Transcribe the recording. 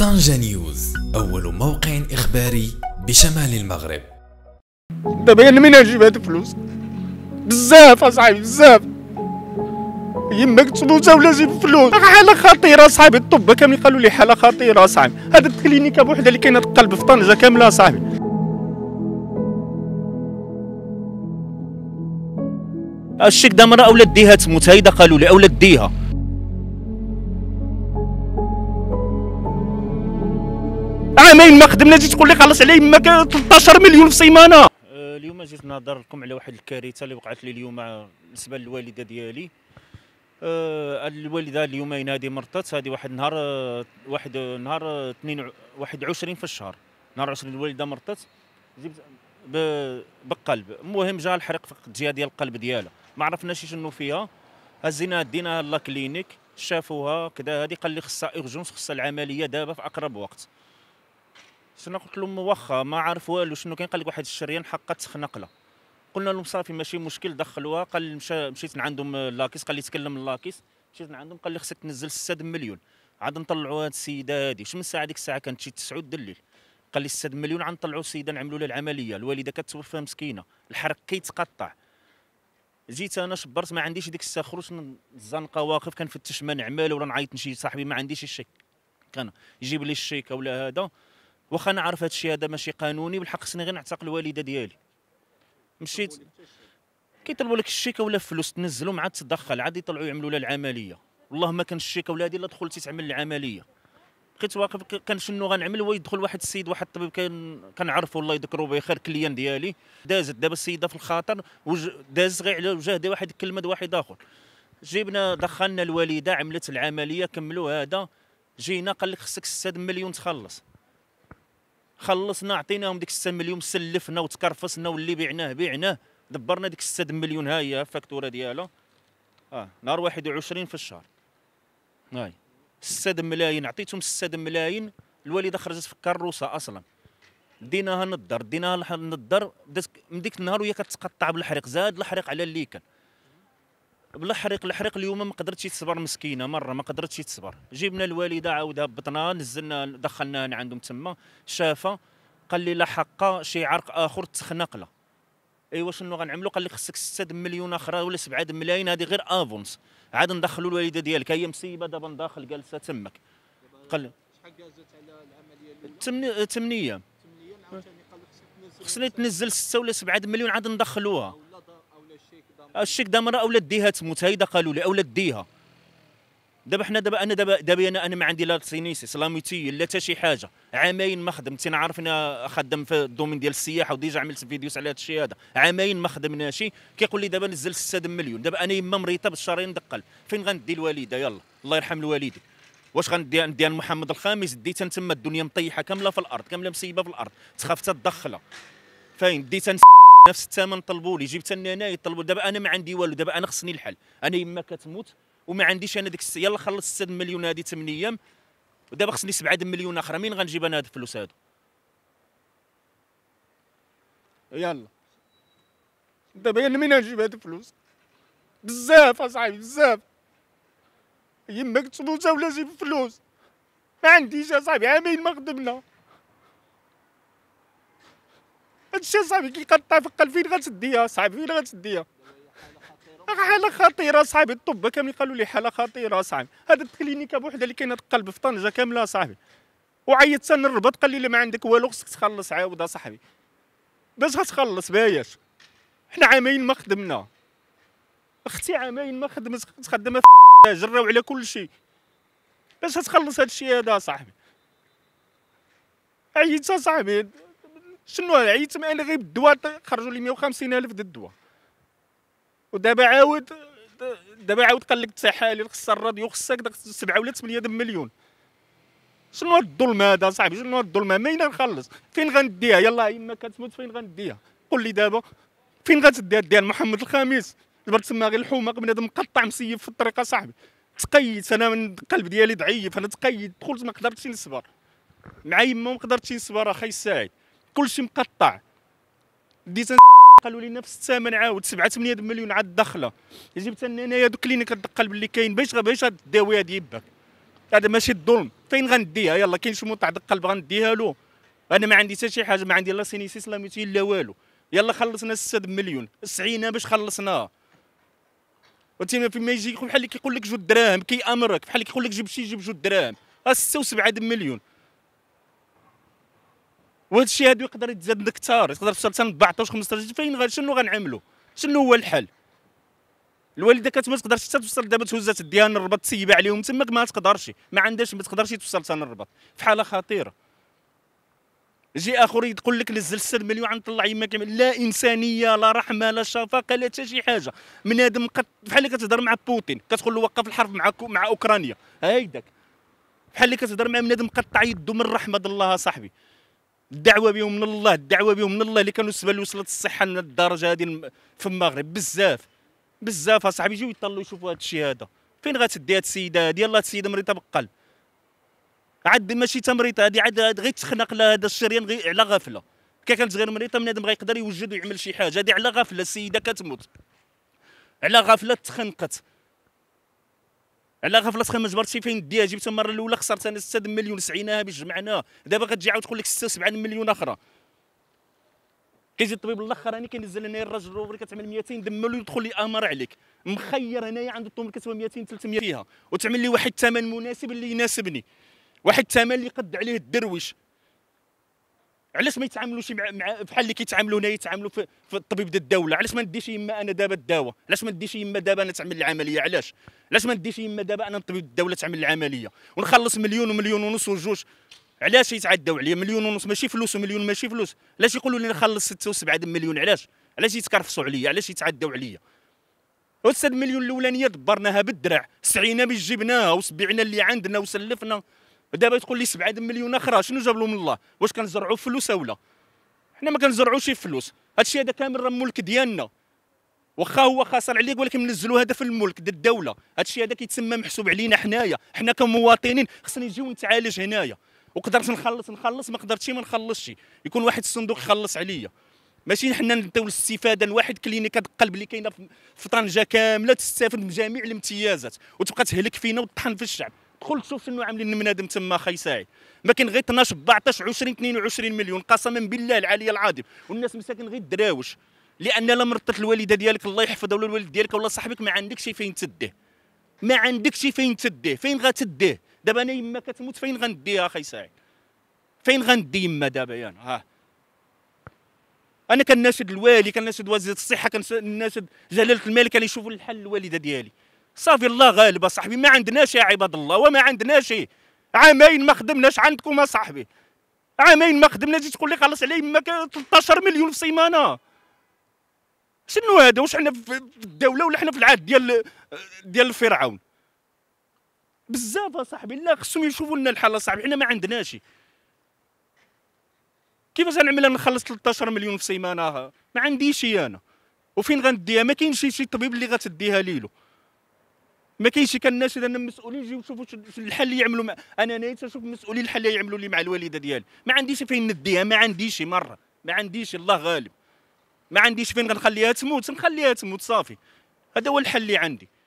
طنجة نيوز أول موقع إخباري بشمال المغرب دابا أنا منين نجيب هاد الفلوس بزاف أصاحبي بزاف يماك تموت ولا جيب فلوس حالة خطيرة أصاحبي الطب كامل قالوا لي حالة خطيرة أصاحبي هاد الكلينيكا بوحدة اللي كاينة القلب في طنجة كاملة أصاحبي الشيك دا مرة أولاد ديها تموت هيدا قالوا لي أولاد ديها عامين ما خدمنا جيت تقول لي خلص على يماك 13 مليون في سيمانه آه، اليوم جيت نهضر لكم على واحد الكارثه اللي وقعت لي اليوم بالنسبه للوالده ديالي آه الوالده اليومين هذه مرضت هذه واحد النهار واحد نهار 21 آه، آه، في الشهر نهار 20 الوالده مرضت جبت بالقلب المهم جا الحريق في الجهه ديال القلب ديالها ما عرفناش شنو فيها هزينا ديناها لا كلينيك شافوها كذا هذه قال لي خصها اورجونس خصها العمليه دابا في اقرب وقت شنو قلت لهم واخا ما عارف والو شنو كاين قال لك واحد الشريان حقا تخنقله قلنا لهم صافي ماشي مشكل دخلوها قال مشا مشيت عندهم لاكيس قال لي تكلم لاكيس مشيت عندهم قال لي خصك تنزل 6 مليون عاد نطلعوا هاد السيده هادي شمن الساعه ديك الساعه كانت شي 9 الليل قال لي 6 مليون عاد نطلعوا السيده نعملوا لها العمليه الوالده كتوفى مسكينه الحرق كيتقطع جيت انا شبرت ما عنديش ديك الساعه خرجت من الزنقه واقف كنفتش ما نعمل ولا نعيط لشي صاحبي ما عنديش شي كان يجيب لي الشيكه ولا هذا واخا نعرف هذا الشيء هذا ماشي قانوني بالحق خصني غير نعتق الوالده ديالي مشيت كيطلبوا لك الشيكه ولا فلوس تنزلهم عاد تدخل عاد يطلعوا يعملوا لها العمليه والله ما كان الشيكه ولا هذه الا دخلتي تعمل العمليه بقيت واقف كان شنو غنعمل هو يدخل واحد السيد واحد الطبيب كان كنعرفه الله يذكره بخير كليان ديالي دازت دابا السيده في الخاطر دازت غير على وجه واحد الكلمه واحد اخر جبنا دخلنا الوالده عملت العمليه كملوا هذا جينا قال لك خصك 6 مليون تخلص خلصنا عطيناهم ديك 6 مليون سلفنا وتكرفصنا واللي بعناه بعناه دبرنا ديك 6 مليون ها هي الفاكتوره ديالو اه نهار 21 في الشهر هاي 6 ملايين عطيتهم 6 ملايين الوالده خرجت في الكروسه اصلا ديناها نضر ديناها نضر من ديك النهار وهي كتقطع بالحريق زاد الحريق على اللي كان بلا حريق الحريق اليوم ما قدرتش تصبر مسكينه مره ما قدرتش تصبر جبنا الوالده عاودها هبطنا نزلنا دخلناها عندهم تما شافها قال لي لا حق شي عرق اخر تخنق له ايوا شنو غنعملوا قال لك خصك 6 مليون اخرى ولا 7 ملايين هذه غير افونس عاد ندخلوا الوالده ديالك هي مسيبه دابا داخل جالسه تمك قال شحال جازت على العمليه الاولى 8 ايام خصني تنزل 6 ولا 7 مليون عاد ندخلوها الشيك دابا مره اولاد ديها تموت هيدا قالوا لي اولاد ديها دابا حنا دابا انا دابا دابا انا انا ما عندي لا سينيسيس لا ميتي لا حتى شي حاجه عامين ما خدمت عارف انا خدام في الدومين ديال السياحه وديجا عملت فيديوز على هذا الشيء هذا عامين ما شي كيقول لي دابا نزل 6 مليون دابا انا يما مريضه بالشهر ندقل فين غندي الوالده يلا الله يرحم الوالدين واش غندي ندير محمد الخامس ديتها تما الدنيا مطيحه كامله في الارض كامله مسيبه في الارض تخاف تدخلها فين ديتها نفس الثمن طلبوا لي جبت انا يطلبوا دابا انا ما عندي والو دابا انا خصني الحل انا يما كتموت وما عنديش انا ديك يلا خلصت 6 مليون هذه 8 ايام ودابا خصني 7 مليون اخرى مين غنجيب انا هاد الفلوس هادو يلا دابا انا مين نجيب هاد الفلوس بزاف اصاحبي بزاف يما تموت ولا جيب فلوس ما عنديش اصاحبي عامين ما خدمنا هادشي صاحبي كي قال فين غتديها صاحبي فين غتديها حاله خطيره صاحبي الطب كامل قالوا لي حاله خطيره صاحبي هاد الكلينيكا بوحدها اللي كاينه القلب في طنجه كامله صاحبي وعيطت سن للرباط قال لي لا ما عندك والو خصك تخلص عاود صاحبي باش غتخلص باياش حنا عامين ما خدمنا اختي عامين ما خدمت خدامه جراو على كل شيء باش هاد هادشي هذا صاحبي عيطت صاحبي شنو عييت معايا غير بالدواء خرجوا لي 150 الف ديال الدواء ودابا عاود دابا عاود قال لك التحاليل خصها الراديو خصك داك 7 ولا 8 مليون شنو هاد الظلم هذا صاحبي شنو هاد الظلم مين نخلص فين غنديها يلا اما كتموت فين غنديها قول لي دابا فين غتديها ديال محمد الخامس دابا تما غير الحومه بنادم مقطع مسيب في الطريقه صاحبي تقيد انا من القلب ديالي ضعيف انا تقيد دخلت ما قدرتش نصبر مع يما ما قدرتش نصبر اخي سعيد كلشي مقطع ديت قالوا لي نفس الثمن عاود 7 8 مليون عاد الدخله جبت انايا دوك اللي كتقلب اللي كاين باش باش داوي هذه يبك هذا ماشي الظلم فين غنديها يلا كاين شي مطعد قلب غنديها له انا ما عندي حتى شي حاجه ما عندي لا سينيسيس لا ميتين لا والو يلا خلصنا 6 مليون سعينا باش خلصناها وانت فيما يجي بحال اللي كيقول لك جوج دراهم كيامرك بحال اللي كيقول لك جيب شي جيب جوج دراهم 6 و7 مليون وهذا الشيء هذا يقدر يتزاد نكثر يقدر توصل حتى 14 15 فين غير شنو غنعملوا شنو هو الحل الوالده كانت ما تقدرش حتى توصل دابا تهزات ديال الرباط تسيب عليهم تماك ما تقدرش ما عندهاش ما تقدرش توصل حتى الرباط في حاله خطيره جي اخر يقول لك نزل 6 مليون الله يما لا انسانيه لا رحمه لا شفقه لا حتى شي حاجه من هذا قد... بحال اللي كتهضر مع بوتين كتقول له وقف الحرب مع مع اوكرانيا هايداك بحال اللي كتهضر مع بنادم مقطع يده من رحمه الله صاحبي الدعوه بهم من الله الدعوه بهم من الله اللي كانوا السبب اللي وصلت الصحه للدرجه هذه في المغرب بزاف بزاف اصاحبي يجيو يطلعوا يشوفوا هذا الشيء هذا فين غتدي هاد السيده هادي يلاه السيده مريضه بقل عاد ماشي تمريضه هادي عاد غير تخنق لها هذا الشريان غير على غفله كي كانت غير مريضه بنادم غيقدر يوجد ويعمل شي حاجه هادي على غفله السيده كتموت على غفله تخنقت على غفله اخي ما جبرتش فين ديها جبتها المره الاولى خسرت انا 6 مليون سعيناها باش جمعناها دابا غتجي عاود تقول لك 6 7 مليون اخرى كيجي الطبيب الاخر راني كينزل هنايا الراجل الروبري كتعمل 200 دمر له يدخل لي امر عليك مخير هنايا عند الطومر كتسوى 200 300 فيها وتعمل لي واحد الثمن مناسب اللي يناسبني واحد الثمن اللي قد عليه الدرويش علاش ما يتعاملوش مع, بحال اللي كيتعاملوا هنا يتعاملوا في, في الطبيب ديال الدوله علاش ما نديش يما انا دابا الدواء علاش ما نديش يما دابا انا تعمل العمليه علاش علاش ما نديش يما دابا انا طبيب الدوله تعمل العمليه ونخلص مليون ومليون ونص وجوج علاش يتعداو عليا مليون ونص ماشي فلوس ومليون ماشي فلوس علاش يقولوا لي نخلص 6 و7 مليون علاش علاش يتكرفصوا عليا علاش يتعداو عليا هاد المليون الاولانيه دبرناها بالدرع سعينا باش جبناها وسبعنا اللي عندنا وسلفنا دابا تقول لي 7 مليون اخرى شنو جاب لهم من الله واش كنزرعوا فلوس ولا حنا ما كنزرعوش فلوس هادشي هذا كامل راه الملك ديالنا واخا هو خاسر عليك ولكن منزلوا هذا في الملك ديال الدوله هادشي هذا كيتسمى محسوب علينا حنايا حنا كمواطنين خصني نجيو نتعالج هنايا وقدرت نخلص نخلص ما قدرتش ما نخلصش يكون واحد الصندوق خلص عليا ماشي حنا نعطيو الاستفاده لواحد كلينيكات القلب اللي كاينه في طنجه كامله تستافد من جميع الامتيازات وتبقى تهلك فينا وتطحن في الشعب دخل تشوف شنو عاملين منادم تما خي ساعد ما كاين غير 12 14 20 22 مليون قسما بالله العلي العظيم والناس مساكن غير الدراوش لان لا مرطت الوالده ديالك الله يحفظها ولا الوالد ديالك ولا صاحبك ما عندكش فين تديه ما عندكش فين تديه فين غتديه دابا انا يما كتموت فين غنديها اخي ساعي فين غندي يما دابا يعني ها انا كناشد الوالي كناشد وزير الصحه كناشد جلاله الملك يشوفوا الحل الوالده ديالي صافي الله غالب صاحبي ما عندناش يا عباد الله وما عندناش عامين ما خدمناش عندكم صاحبي عامين ما خدمنا تجي تقول لي خلص علي ما 13 مليون في سيمانه شنو هذا واش حنا في الدوله ولا حنا في العهد ديال ديال الفرعون بزاف اصاحبي لا خصهم يشوفوا لنا الحل اصاحبي حنا ما عندناش كيفاش نعمل انا نخلص 13 مليون في سيمانه ما عنديش انا وفين غنديها ما كاينش شي طبيب اللي غتديها ليلو ما كاينش كان الناس اذا المسؤولين يجيو يشوفوا الحل اللي يعملوا مع... انا نيت نشوف المسؤولين الحل اللي يعملوا لي مع الوالده ديالي ما عنديش فين نديها ما عنديش مره ما عنديش الله غالب ما عنديش فين غنخليها تموت نخليها تموت صافي هذا هو الحل اللي عندي